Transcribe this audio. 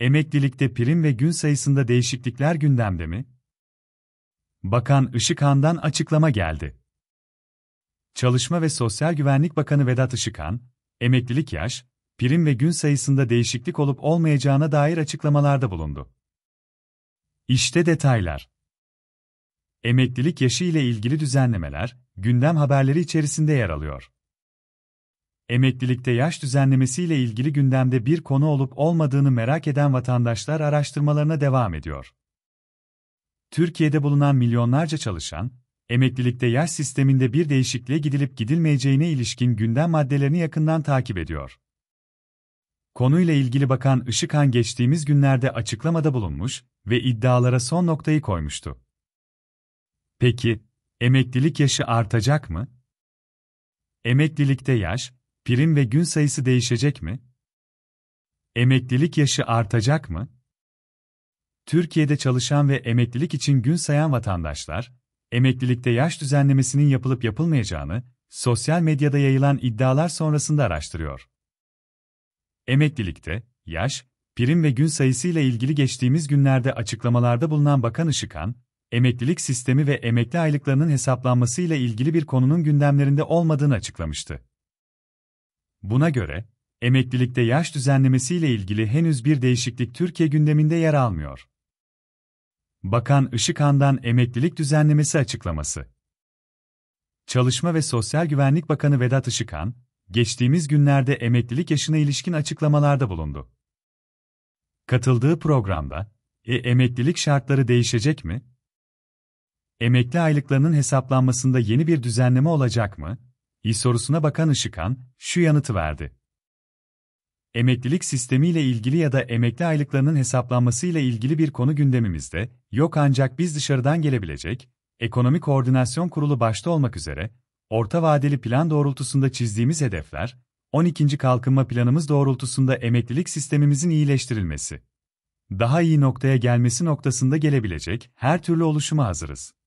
Emeklilikte prim ve gün sayısında değişiklikler gündemde mi? Bakan Işıkhan'dan açıklama geldi. Çalışma ve Sosyal Güvenlik Bakanı Vedat Işıkhan, emeklilik yaş, prim ve gün sayısında değişiklik olup olmayacağına dair açıklamalarda bulundu. İşte detaylar. Emeklilik yaşı ile ilgili düzenlemeler gündem haberleri içerisinde yer alıyor. Emeklilikte yaş düzenlemesiyle ilgili gündemde bir konu olup olmadığını merak eden vatandaşlar araştırmalarına devam ediyor. Türkiye'de bulunan milyonlarca çalışan, emeklilikte yaş sisteminde bir değişikliğe gidilip gidilmeyeceğine ilişkin gündem maddelerini yakından takip ediyor. Konuyla ilgili Bakan Işıkhan geçtiğimiz günlerde açıklamada bulunmuş ve iddialara son noktayı koymuştu. Peki, emeklilik yaşı artacak mı? Emeklilikte yaş, Prim ve gün sayısı değişecek mi? Emeklilik yaşı artacak mı? Türkiye'de çalışan ve emeklilik için gün sayan vatandaşlar, emeklilikte yaş düzenlemesinin yapılıp yapılmayacağını, sosyal medyada yayılan iddialar sonrasında araştırıyor. Emeklilikte, yaş, prim ve gün sayısı ile ilgili geçtiğimiz günlerde açıklamalarda bulunan Bakan Işıkhan, emeklilik sistemi ve emekli aylıklarının hesaplanması ile ilgili bir konunun gündemlerinde olmadığını açıklamıştı. Buna göre, emeklilikte yaş düzenlemesiyle ilgili henüz bir değişiklik Türkiye gündeminde yer almıyor. Bakan Işıkhan'dan emeklilik düzenlemesi açıklaması. Çalışma ve Sosyal Güvenlik Bakanı Vedat Işıkhan, geçtiğimiz günlerde emeklilik yaşına ilişkin açıklamalarda bulundu. Katıldığı programda, e, emeklilik şartları değişecek mi? Emekli aylıklarının hesaplanmasında yeni bir düzenleme olacak mı? İ sorusuna bakan Işıkhan şu yanıtı verdi. Emeklilik sistemiyle ilgili ya da emekli aylıklarının hesaplanmasıyla ilgili bir konu gündemimizde, yok ancak biz dışarıdan gelebilecek, Ekonomi Koordinasyon Kurulu başta olmak üzere, orta vadeli plan doğrultusunda çizdiğimiz hedefler, 12. Kalkınma Planımız doğrultusunda emeklilik sistemimizin iyileştirilmesi, daha iyi noktaya gelmesi noktasında gelebilecek her türlü oluşuma hazırız.